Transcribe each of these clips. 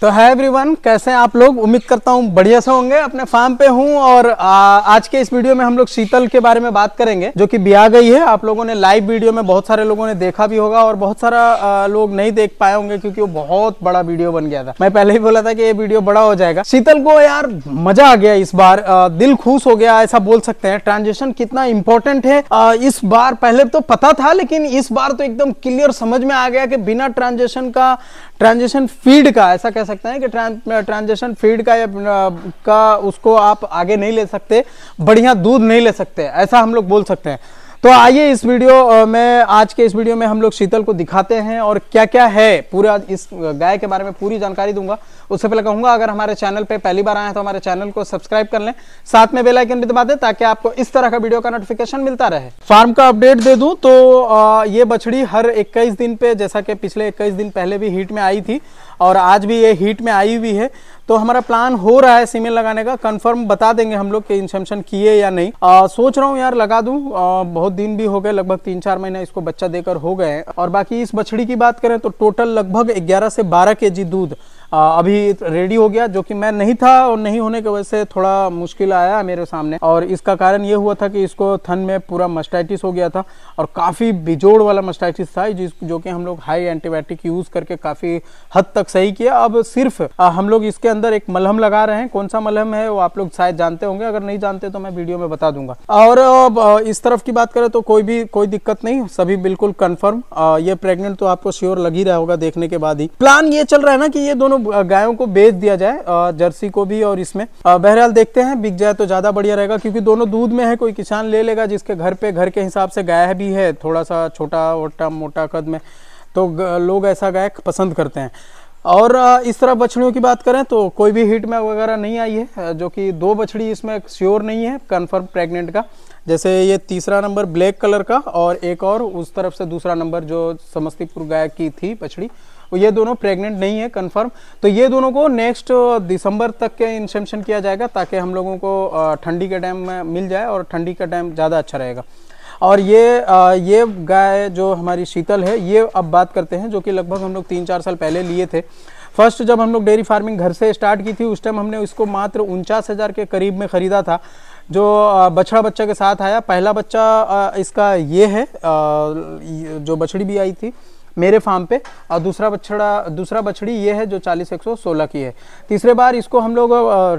तो है एवरीवन कैसे हैं आप लोग उम्मीद करता हूँ बढ़िया से होंगे अपने फार्म पे हूँ और आ, आज के इस वीडियो में हम लोग शीतल के बारे में बात करेंगे जो कि ब्याह गई है आप लोगों ने लाइव वीडियो में बहुत सारे लोगों ने देखा भी होगा और बहुत सारा आ, लोग नहीं देख पाए होंगे क्योंकि वो बहुत बड़ा वीडियो बन गया था मैं पहले ही बोला था कि ये वीडियो बड़ा हो जाएगा शीतल को यार मजा आ गया इस बार आ, दिल खुश हो गया ऐसा बोल सकते हैं ट्रांजेक्शन कितना इंपॉर्टेंट है इस बार पहले तो पता था लेकिन इस बार तो एकदम क्लियर समझ में आ गया कि बिना ट्रांजेक्शन का ट्रांजेक्शन फीड का ऐसा कह सकते हैं कि ट्रांजेक्शन फीड का या का उसको आप आगे नहीं ले सकते बढ़िया दूध नहीं ले सकते ऐसा हम लोग बोल सकते हैं तो आइए इस वीडियो में आज के इस वीडियो में हम लोग शीतल को दिखाते हैं और क्या क्या है पूरा इस गाय के बारे में पूरी जानकारी दूंगा उससे पहले कहूंगा अगर हमारे चैनल पे पहली बार आए हैं तो हमारे चैनल को सब्सक्राइब कर लें साथ में बेल आइकन भी दबा दें ताकि आपको इस तरह का वीडियो का नोटिफिकेशन मिलता रहे फार्म का अपडेट दे दूँ तो ये बछड़ी हर इक्कीस दिन पे जैसा कि पिछले इक्कीस दिन पहले भी हीट में आई थी और आज भी ये हीट में आई हुई है तो हमारा प्लान हो रहा है सीमेंट लगाने का कंफर्म बता देंगे हम लोग कि इंसेम्शन किए या नहीं आ, सोच रहा हूँ यार लगा दूँ बहुत दिन भी हो गए लगभग तीन चार महीना इसको बच्चा देकर हो गए और बाकी इस बछड़ी की बात करें तो टोटल लगभग ग्यारह से बारह के दूध अभी रेडी हो गया जो कि मैं नहीं था और नहीं होने की वजह से थोड़ा मुश्किल आया मेरे सामने और इसका कारण ये हुआ था कि इसको थन में पूरा मस्टाइटिस हो गया था और काफ़ी बिजोड़ वाला मस्टाइटिस था जिस जो कि हम लोग हाई एंटीबायोटिक यूज़ करके काफ़ी हद तक सही किया अब सिर्फ हम लोग इसके अंदर एक मलहम लगा रहे हैं कौन सा मलहम है वो आप लोग शायद जानते होंगे अगर नहीं जानते तो मैं वीडियो में बता दूंगा और इस तरफ की बात करें तो कोई भी कोई दिक्कत नहीं सभी बिल्कुल कन्फर्म ये प्रेगनेंट तो आपको श्योर लग ही रहा होगा देखने के बाद ही प्लान ये चल रहा है ना कि ये दोनों दोनों गायों को बेच दिया जाए जर्सी को भी और इसमें बहरहाल देखते हैं बिक जाए तो ज़्यादा बढ़िया रहेगा क्योंकि दोनों दूध में है कोई किसान ले लेगा जिसके घर पे घर के हिसाब से गाय भी है थोड़ा सा छोटा वोटा मोटा कद में तो लोग ऐसा गाय पसंद करते हैं और इस तरह बछड़ियों की बात करें तो कोई भी हीट में वगैरह नहीं आई है जो कि दो बछड़ी इसमें श्योर नहीं है कन्फर्म प्रेग्नेंट का जैसे ये तीसरा नंबर ब्लैक कलर का और एक और उस तरफ से दूसरा नंबर जो समस्तीपुर गाय की थी बछड़ी और ये दोनों प्रेग्नेंट नहीं है कन्फर्म तो ये दोनों को नेक्स्ट uh, दिसंबर तक के इंसेम्शन किया जाएगा ताकि हम लोगों को uh, ठंडी के टाइम में मिल जाए और ठंडी का टाइम ज़्यादा अच्छा रहेगा और ये आ, uh, ये गाय जो हमारी शीतल है ये अब बात करते हैं जो कि लगभग हम लोग तीन चार साल पहले लिए थे फर्स्ट जब हम लोग डेयरी फार्मिंग घर से स्टार्ट की थी उस टाइम हमने इसको मात्र उनचास हज़ार के करीब में ख़रीदा था जो बछड़ा बच्चा के साथ आया पहला बच्चा इसका ये है जो बछड़ी भी आई थी मेरे फार्म पे और दूसरा बछड़ा दूसरा बछड़ी ये है जो चालीस एक सौ सोलह की है तीसरे बार इसको हम लोग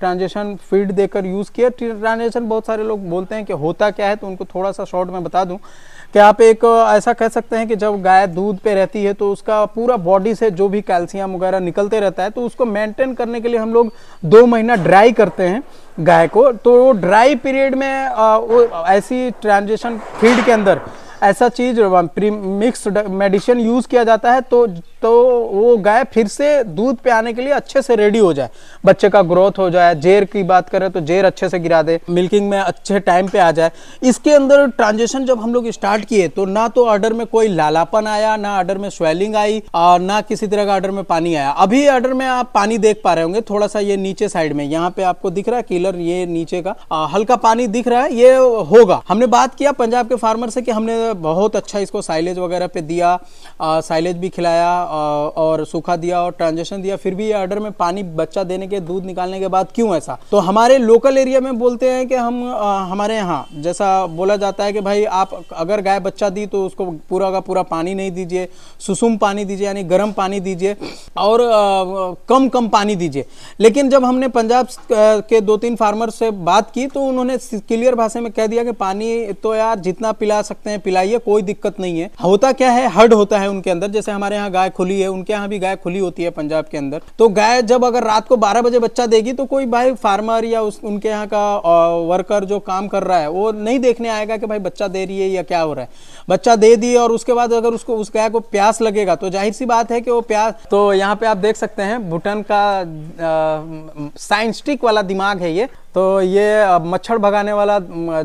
ट्रांजेक्शन फीड देकर यूज़ किया ट्रांजेक्शन बहुत सारे लोग बोलते हैं कि होता क्या है तो उनको थोड़ा सा शॉर्ट में बता दूं कि आप एक ऐसा कह सकते हैं कि जब गाय दूध पे रहती है तो उसका पूरा बॉडी से जो भी कैल्शियम वगैरह निकलते रहता है तो उसको मेंटेन करने के लिए हम लोग दो महीना ड्राई करते हैं गाय को तो ड्राई पीरियड में वो ऐसी ट्रांजेक्शन फीड के अंदर ऐसा चीज प्री मेडिसिन यूज़ किया जाता है तो तो वो गाय फिर से दूध पे आने के लिए अच्छे से रेडी हो जाए बच्चे का ग्रोथ हो जाए जेर की बात करें तो जेर अच्छे से गिरा दे मिल्किंग में अच्छे टाइम पे आ जाए इसके अंदर ट्रांजेक्शन जब हम लोग स्टार्ट किए तो ना तो ऑर्डर में कोई लालापन आया ना आर्डर में स्वेलिंग आई और ना किसी तरह का ऑर्डर में पानी आया अभी ऑर्डर में आप पानी देख पा रहे होंगे थोड़ा सा ये नीचे साइड में यहाँ पे आपको दिख रहा है किलर ये नीचे का हल्का पानी दिख रहा है ये होगा हमने बात किया पंजाब के फार्मर से कि हमने बहुत अच्छा इसको साइलेज वगैरह पे दिया आ, साइलेज भी खिलाया आ, और सूखा दिया और ट्रांजेक्शन दिया फिर भी ये आर्डर में पानी बच्चा देने के दूध निकालने के बाद क्यों ऐसा तो हमारे लोकल एरिया में बोलते हैं कि हम आ, हमारे यहाँ जैसा बोला जाता है कि भाई आप अगर गाय बच्चा दी तो उसको पूरा का पूरा पानी नहीं दीजिए सुसुम पानी दीजिए यानी गर्म पानी दीजिए और कम कम पानी दीजिए लेकिन जब हमने पंजाब के दो तीन फार्मर से बात की तो उन्होंने क्लियर भाषा में कह दिया कि पानी तो यार जितना पिला सकते हैं पिला पिलाइए कोई दिक्कत नहीं है होता क्या है हड होता है उनके अंदर जैसे हमारे यहाँ गाय खुली है उनके यहाँ भी गाय खुली होती है पंजाब के अंदर तो गाय जब अगर रात को बारह बजे बच्चा देगी तो कोई भाई फार्मर या उस उनके यहाँ का वर्कर जो काम कर रहा है वो नहीं देखने आएगा कि भाई बच्चा दे रही है या क्या हो रहा है बच्चा दे दिए और उसके बाद अगर उसको उस गाय को प्यास लगेगा तो जाहिर सी बात है कि वो प्यास तो यहाँ पे आप देख सकते हैं भूटन का साइंटिस्टिक वाला दिमाग है ये तो ये मच्छर भगाने वाला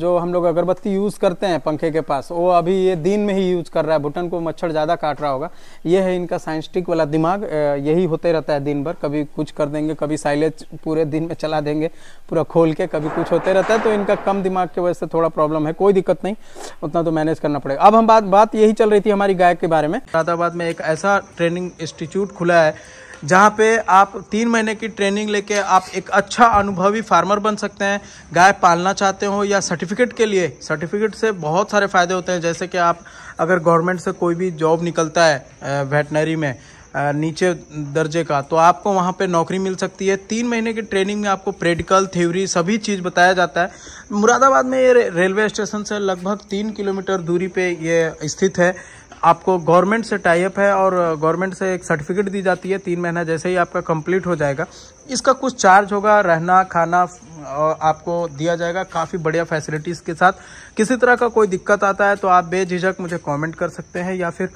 जो हम लोग अगरबत्ती यूज़ करते हैं पंखे के पास वो अभी ये दिन में ही यूज़ कर रहा है भुटन को मच्छर ज़्यादा काट रहा होगा ये है इनका साइंटिक वाला दिमाग यही होते रहता है दिन भर कभी कुछ कर देंगे कभी साइलेज पूरे दिन में चला देंगे पूरा खोल के कभी कुछ होते रहता है तो इनका कम दिमाग की वजह से थोड़ा प्रॉब्लम है कोई दिक्कत नहीं उतना तो मैनेज करना पड़ेगा अब हम बात बात यही चल रही थी हमारी गायक के बारे में मुरादाबाद में एक ऐसा ट्रेनिंग इंस्टीट्यूट खुला है जहाँ पे आप तीन महीने की ट्रेनिंग लेके आप एक अच्छा अनुभवी फार्मर बन सकते हैं गाय पालना चाहते हो या सर्टिफिकेट के लिए सर्टिफिकेट से बहुत सारे फ़ायदे होते हैं जैसे कि आप अगर गवर्नमेंट से कोई भी जॉब निकलता है वेटनरी में नीचे दर्जे का तो आपको वहाँ पे नौकरी मिल सकती है तीन महीने की ट्रेनिंग में आपको प्रेडिकल थ्योरी सभी चीज़ बताया जाता है मुरादाबाद में ये रेलवे स्टेशन से लगभग तीन किलोमीटर दूरी पे ये स्थित है आपको गवर्नमेंट से टाइप है और गवर्नमेंट से एक सर्टिफिकेट दी जाती है तीन महीना जैसे ही आपका कंप्लीट हो जाएगा इसका कुछ चार्ज होगा रहना खाना आपको दिया जाएगा काफ़ी बढ़िया फैसिलिटीज़ के साथ किसी तरह का कोई दिक्कत आता है तो आप बेझिझक मुझे कमेंट कर सकते हैं या फिर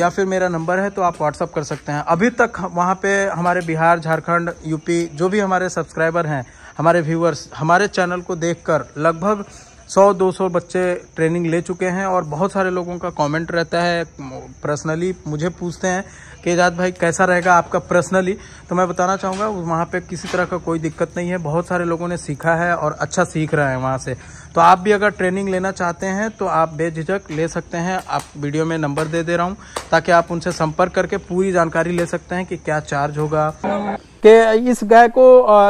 या फिर मेरा नंबर है तो आप व्हाट्सअप कर सकते हैं अभी तक वहाँ पे हमारे बिहार झारखंड यूपी जो भी हमारे सब्सक्राइबर हैं हमारे व्यूअर्स हमारे चैनल को देखकर लगभग 100-200 बच्चे ट्रेनिंग ले चुके हैं और बहुत सारे लोगों का कमेंट रहता है पर्सनली मुझे पूछते हैं कि एजाज भाई कैसा रहेगा आपका पर्सनली तो मैं बताना चाहूँगा वहाँ पर किसी तरह का कोई दिक्कत नहीं है बहुत सारे लोगों ने सीखा है और अच्छा सीख रहे हैं वहाँ से तो आप भी अगर ट्रेनिंग लेना चाहते हैं तो आप बेझिझक ले सकते हैं आप वीडियो में नंबर दे दे रहा हूँ ताकि आप उनसे संपर्क करके पूरी जानकारी ले सकते हैं कि क्या चार्ज होगा के इस गाय को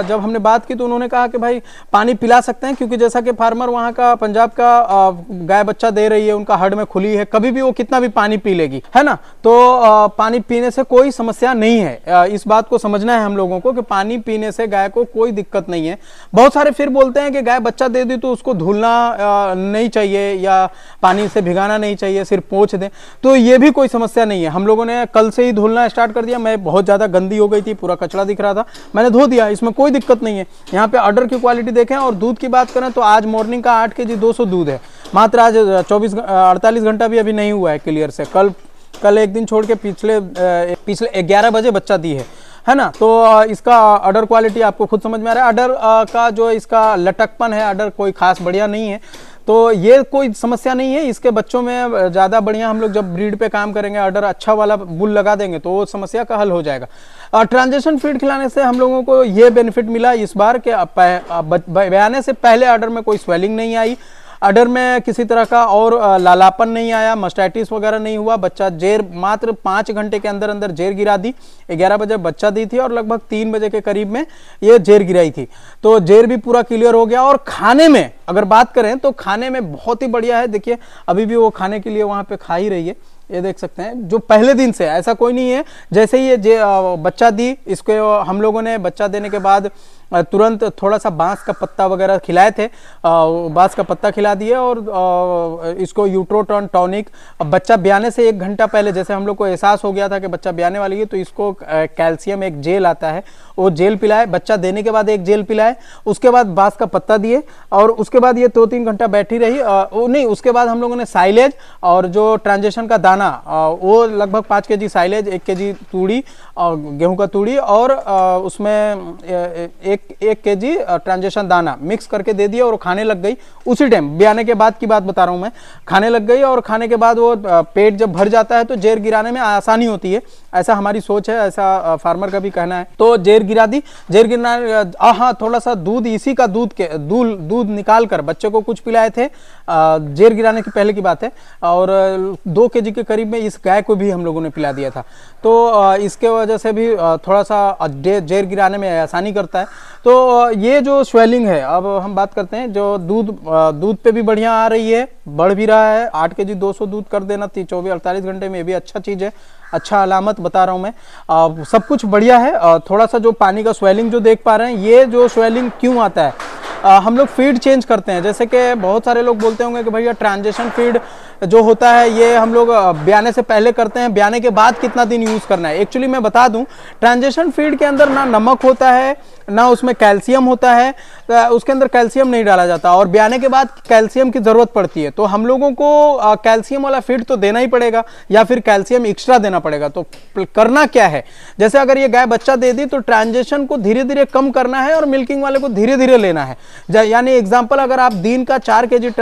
जब हमने बात की तो उन्होंने कहा कि भाई पानी पिला सकते हैं क्योंकि जैसा कि फार्मर वहाँ का पंजाब का गाय बच्चा दे रही है उनका हड में खुली है कभी भी वो कितना भी पानी पी लेगी है ना तो पानी पीने से कोई समस्या नहीं है इस बात को समझना है हम लोगों को कि पानी पीने से गाय को कोई दिक्कत नहीं है बहुत सारे फिर बोलते हैं कि गाय बच्चा दे दी तो उसको धुल धुलना नहीं चाहिए या पानी से भिगाना नहीं चाहिए सिर्फ पोछ दें तो ये भी कोई समस्या नहीं है हम लोगों ने कल से ही धुलना स्टार्ट कर दिया मैं बहुत ज़्यादा गंदी हो गई थी पूरा कचरा दिख रहा था मैंने धो दिया इसमें कोई दिक्कत नहीं है यहाँ पर ऑर्डर की क्वालिटी देखें और दूध की बात करें तो आज मॉर्निंग का आठ के जी दूध है मात्र आज चौबीस अड़तालीस घंटा भी अभी नहीं हुआ है क्लियर से कल कल एक दिन छोड़ के पिछले पिछले ग्यारह बजे बच्चा दी है है ना तो इसका अडर क्वालिटी आपको खुद समझ में आ रहा है अडर का जो इसका लटकपन है अडर कोई खास बढ़िया नहीं है तो ये कोई समस्या नहीं है इसके बच्चों में ज़्यादा बढ़िया हम लोग जब ब्रीड पे काम करेंगे अर्डर अच्छा वाला बुल लगा देंगे तो वो समस्या का हल हो जाएगा ट्रांजेक्शन फीड खिलाने से हम लोगों को ये बेनिफिट मिला इस बार के बयाने से पहले अर्डर में कोई स्वेलिंग नहीं आई अडर में किसी तरह का और लालापन नहीं आया मस्टाइटिस वगैरह नहीं हुआ बच्चा जेर मात्र पाँच घंटे के अंदर अंदर जेर गिरा दी ग्यारह बजे बच्चा दी थी और लगभग तीन बजे के करीब में ये जेर गिराई थी तो जेर भी पूरा क्लियर हो गया और खाने में अगर बात करें तो खाने में बहुत ही बढ़िया है देखिए अभी भी वो खाने के लिए वहाँ पे खा ही रही है ये देख सकते हैं जो पहले दिन से ऐसा कोई नहीं है जैसे ही ये जे, बच्चा दी इसको हम लोगों ने बच्चा देने के बाद तुरंत थोड़ा सा बांस का पत्ता वगैरह खिलाए थे बांस का पत्ता खिला दिए और इसको यूट्रोटॉन टॉनिक बच्चा ब्याने से एक घंटा पहले जैसे हम लोग को एहसास हो गया था कि बच्चा ब्याने वाली है तो इसको कैल्शियम एक जेल आता है वो जेल पिलाए बच्चा देने के बाद एक जेल पिलाए उसके बाद बांस का पत्ता दिए और उसके बाद ये दो तो तीन घंटा बैठी रही वो नहीं उसके बाद हम लोगों ने साइलेज और जो ट्रांजेक्शन का दाना वो लगभग पाँच के साइलेज एक के जी तूड़ी और गेहूँ का तूड़ी और उसमें एक एक एक के जी ट्रांजेक्शन दाना मिक्स करके दे दिया और खाने लग गई उसी टाइम ब्याने के बाद की बात बता रहा हूँ मैं खाने लग गई और खाने के बाद वो पेट जब भर जाता है तो जेर गिराने में आसानी होती है ऐसा हमारी सोच है ऐसा फार्मर का भी कहना है तो जेर गिरा दी जेर गिरना हाँ थोड़ा सा दूध इसी का दूध के दूध दूध निकाल कर बच्चे को कुछ पिलाए थे जेर गिराने की पहले की बात है और दो के के करीब में इस गाय को भी हम लोगों ने पिला दिया था तो इसके वजह से भी थोड़ा सा जेर गिराने में आसानी करता है तो ये जो स्वेलिंग है अब हम बात करते हैं जो दूध दूध पे भी बढ़िया आ रही है बढ़ भी रहा है आठ के जी दो सौ दूध कर देना थी चौबीस अड़तालीस घंटे में ये भी अच्छा चीज़ है अच्छा अलामत बता रहा हूँ मैं आ, सब कुछ बढ़िया है आ, थोड़ा सा जो पानी का स्वेलिंग जो देख पा रहे हैं ये जो स्वेलिंग क्यों आता है हम लोग फीड चेंज करते हैं जैसे कि बहुत सारे लोग बोलते होंगे कि भैया ट्रांजेक्शन फीड जो होता है ये हम लोग ब्याने से पहले करते हैं ब्याने के बाद कितना दिन यूज़ करना है एक्चुअली मैं बता दूं ट्रांजेशन फीड के अंदर ना नमक होता है ना उसमें कैल्शियम होता है उसके अंदर कैल्शियम नहीं डाला जाता और ब्याने के बाद कैल्शियम की ज़रूरत पड़ती है तो हम लोगों को कैल्शियम वाला फीड तो देना ही पड़ेगा या फिर कैल्शियम एक्स्ट्रा देना पड़ेगा तो करना क्या है जैसे अगर ये गाय बच्चा दे दी तो ट्रांजेशन को धीरे धीरे कम करना है और मिल्किंग वाले को धीरे धीरे लेना है यानी एग्जाम्पल अगर आप दिन का चार के जी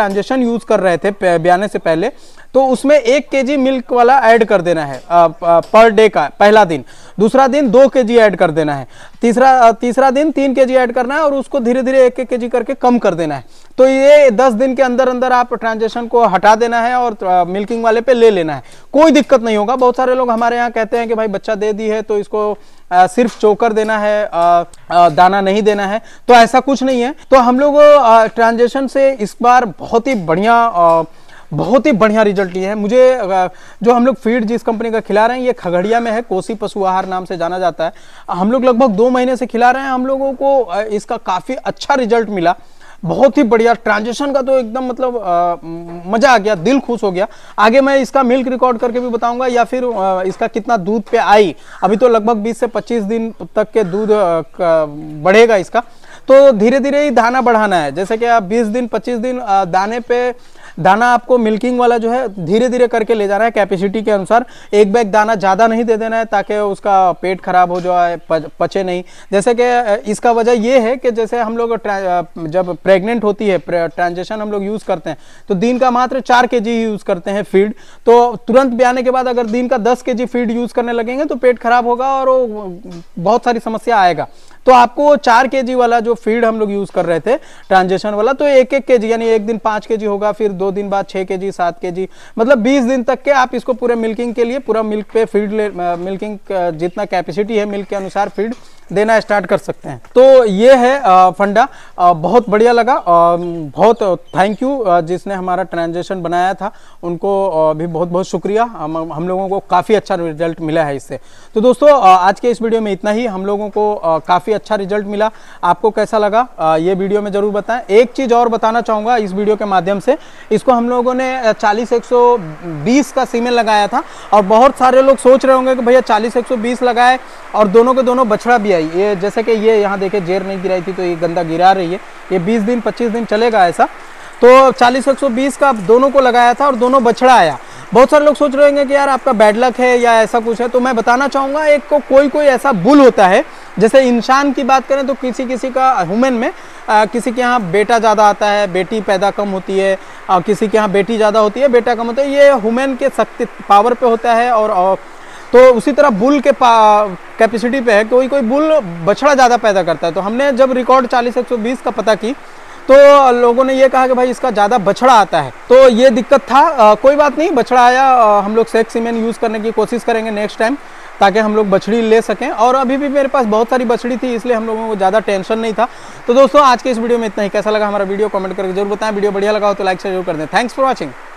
यूज़ कर रहे थे ब्याने से पहले पहले तो उसमें एक के मिल्क वाला ऐड कर देना है आ, आ, पर डे का पहला दिन दूसरा दिन दो के जी ऐड कर देना है तीसरा तीसरा दिन तीन के जी ऐड करना है और उसको धीरे धीरे एक एक के जी करके कम कर देना है तो ये दस दिन के अंदर अंदर आप ट्रांजेक्शन को हटा देना है और मिल्किंग वाले पे ले लेना है कोई दिक्कत नहीं होगा बहुत सारे लोग हमारे यहाँ कहते हैं कि भाई बच्चा दे दी है तो इसको सिर्फ चोकर देना है दाना नहीं देना है तो ऐसा कुछ नहीं है तो हम लोग ट्रांजेक्शन से इस बार बहुत ही बढ़िया बहुत ही बढ़िया रिजल्ट ये है मुझे जो हम लोग फीड जिस कंपनी का खिला रहे हैं ये खगड़िया में है कोसी पशु आहार नाम से जाना जाता है हम लोग लगभग दो महीने से खिला रहे हैं हम लोगों को इसका काफ़ी अच्छा रिजल्ट मिला बहुत ही बढ़िया ट्रांजेक्शन का तो एकदम मतलब आ, मजा आ गया दिल खुश हो गया आगे मैं इसका मिल्क रिकॉर्ड करके भी बताऊंगा या फिर आ, इसका कितना दूध पे आई अभी तो लगभग 20 से 25 दिन तक के दूध बढ़ेगा इसका तो धीरे धीरे ही दाना बढ़ाना है जैसे कि आप 20 दिन 25 दिन दाने पे दाना आपको मिल्किंग वाला जो है धीरे धीरे करके ले जाना है कैपेसिटी के अनुसार एक बैग दाना ज़्यादा नहीं दे देना है ताकि उसका पेट खराब हो जाए पचे नहीं जैसे कि इसका वजह ये है कि जैसे हम लोग जब प्रेग्नेंट होती है ट्रांजेक्शन हम लोग यूज़ करते हैं तो दिन का मात्र चार के यूज़ करते हैं फीड तो तुरंत ब्याने के बाद अगर दिन का दस के फीड यूज़ करने लगेंगे तो पेट खराब होगा और बहुत सारी समस्या आएगा तो आपको वो चार के वाला जो फीड हम लोग यूज कर रहे थे ट्रांजेक्शन वाला तो एक एक के यानी एक दिन पाँच के होगा फिर दो दिन बाद छह के जी सात के जी मतलब बीस दिन तक के आप इसको पूरे मिल्किंग के लिए पूरा मिल्क पे फीड ले मिल्किंग जितना कैपेसिटी है मिल्क के अनुसार फीड देना स्टार्ट कर सकते हैं तो ये है फंडा बहुत बढ़िया लगा बहुत थैंक यू जिसने हमारा ट्रांजेक्शन बनाया था उनको भी बहुत बहुत शुक्रिया हम, हम लोगों को काफ़ी अच्छा रिजल्ट मिला है इससे तो दोस्तों आज के इस वीडियो में इतना ही हम लोगों को काफ़ी अच्छा रिजल्ट मिला आपको कैसा लगा ये वीडियो में ज़रूर बताएं एक चीज़ और बताना चाहूँगा इस वीडियो के माध्यम से इसको हम लोगों ने चालीस एक का सीमेंट लगाया था और बहुत सारे लोग सोच रहे होंगे कि भैया चालीस एक लगाए और दोनों के दोनों बछड़ा भी आई ये जैसे कि ये यहाँ देखे जेर नहीं गिराई थी तो ये गंदा गिरा रही है ये बीस दिन पच्चीस दिन चलेगा ऐसा तो चालीस एक का दोनों को लगाया था और दोनों बछड़ा आया बहुत सारे लोग सोच रहे होंगे कि यार आपका बैड लक है या ऐसा कुछ है तो मैं बताना चाहूँगा एक को कोई कोई ऐसा बुल होता है जैसे इंसान की बात करें तो किसी किसी का ह्यूमन में आ, किसी के यहाँ बेटा ज़्यादा आता है बेटी पैदा कम होती है आ, किसी के यहाँ बेटी ज़्यादा होती है बेटा कम होता है ये ह्यूमन के शक्ति पावर पे होता है और, और तो उसी तरह बुल के कैपेसिटी पे है कोई कोई बुल बछड़ा ज़्यादा पैदा करता है तो हमने जब रिकॉर्ड चालीस एक का पता की तो लोगों ने ये कहा कि भाई इसका ज़्यादा बछड़ा आता है तो ये दिक्कत था आ, कोई बात नहीं बछड़ा आया आ, हम लोग सेक्स सीमेन यूज़ करने की कोशिश करेंगे नेक्स्ट टाइम ताकि हम लोग बछड़ी ले सकें और अभी भी मेरे पास बहुत सारी बछड़ी थी इसलिए हम लोगों को ज़्यादा टेंशन नहीं था तो दोस्तों आज के इस वीडियो में इतना ही कैसा लगा हमारा वीडियो कमेंट करके जरूर बताएं वीडियो बढ़िया लगा हो तो लाइक से जरूर कर दें थैंक्स फॉर वॉचिंग